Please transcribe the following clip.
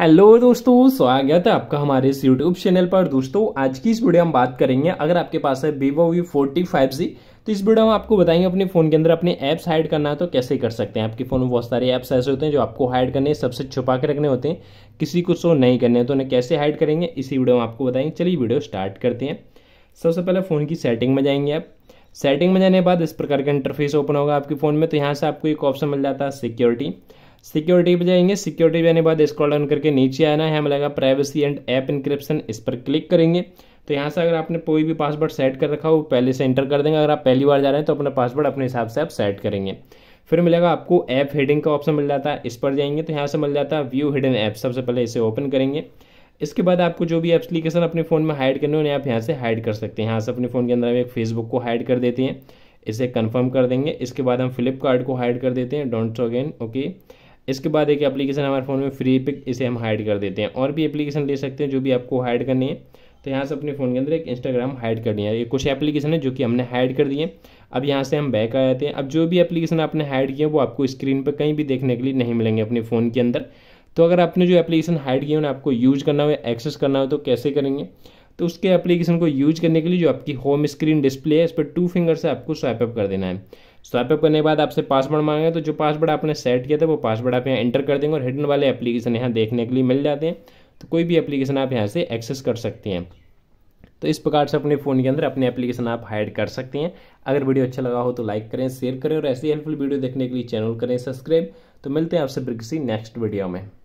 hello दोस्तों स्वागत है आपका हमारे इस यूट्यूब चैनल पर दोस्तों आज की इस वीडियो हम बात करेंगे अगर आपके पास है Vivo V forty five G तो इस वीडियो में आपको बताएंगे अपने फ़ोन के अंदर अपने ऐप्स हाइड करना है तो कैसे कर सकते हैं आपके फ़ोन में बहुत सारे ऐप्स ऐसे होते हैं जो आपको हाइड करने सबसे छुपा के रखने होते हैं किसी को शो नहीं करने तो उन्हें कैसे हाइड करेंगे इसी वीडियो में आपको बताएंगे चलिए वीडियो स्टार्ट करते हैं सबसे पहले फ़ोन की सेटिंग में जाएंगे आप सेटिंग में जाने के बाद इस प्रकार का इंटरफेस ओपन होगा आपके फ़ोन में तो यहाँ से आपको एक ऑप्शन मिल जाता है सिक्योरिटी सिक्योरिटी पे जाएंगे सिक्योरिटी जाने बाद स्क्रॉल डाउन करके नीचे आना है हमें लगा प्राइवेसी एंड ऐप इंक्रिप्शन इस पर क्लिक करेंगे तो यहाँ से अगर आपने कोई भी पासवर्ड सेट कर रखा हो पहले से एंटर कर देंगे अगर आप पहली बार जा रहे हैं तो अपना पासवर्ड अपने हिसाब से आप सेट करेंगे फिर मिलेगा आपको ऐप हेडिंग का ऑप्शन मिल जाता है इस पर जाएंगे तो यहाँ से मिल जाता है व्यू हिडन ऐप सबसे पहले इसे ओपन करेंगे इसके बाद आपको जो भी एप्लीकेशन अपने फ़ोन में हाइड करने उन्हें आप यहाँ से हाइड कर सकते हैं यहाँ से अपने फ़ोन के अंदर हम एक फेसबुक को हाइड कर देते हैं इसे कन्फर्म कर देंगे इसके बाद हम फ्लिपकार्ट को हाइड कर देते हैं डोंट अगेन ओके इसके बाद एक एप्लीकेशन हमारे फ़ोन में फ्री पिक इसे हम हाइड कर देते हैं और भी एप्लीकेशन ले सकते हैं जो भी आपको हाइड करनी है तो यहाँ से अपने फ़ोन के अंदर एक इंस्टाग्राम हाइड कर दिया है ये कुछ एप्लीकेशन है जो कि हमने हाइड कर दिए अब यहाँ से हम बैक आ जाते हैं अब जो भी एप्लीकेशन आपने हाइड किए वो आपको स्क्रीन पर कहीं भी देखने के लिए नहीं मिलेंगे अपने फ़ोन के अंदर तो अगर आपने जो एप्लीकेशन हाइड किए उन्हें आपको यूज करना हो एक्सेस करना हो तो कैसे करेंगे तो उसके एप्लीकेशन को यूज करने के लिए जो आपकी होम स्क्रीन डिस्प्ले है इस पर टू फिंगर से आपको अप कर देना है स्वाइप अप करने के बाद आपसे पासवर्ड मांगे तो जो पासवर्ड आपने सेट किया था वो पासवर्ड आप यहाँ एंटर कर देंगे और हिडन वाले एप्लीकेशन यहाँ देखने के लिए मिल जाते हैं तो कोई भी एप्लीकेशन आप यहाँ से एक्सेस कर सकते हैं तो इस प्रकार से अपने फ़ोन के अंदर अपने एप्लीकेशन आप हाइड कर सकते हैं अगर वीडियो अच्छा लगा हो तो लाइक करें शेयर करें और ऐसी हेल्पफुल वीडियो देखने के लिए चैनल करें सब्सक्राइब तो मिलते हैं आपसे किसी नेक्स्ट वीडियो में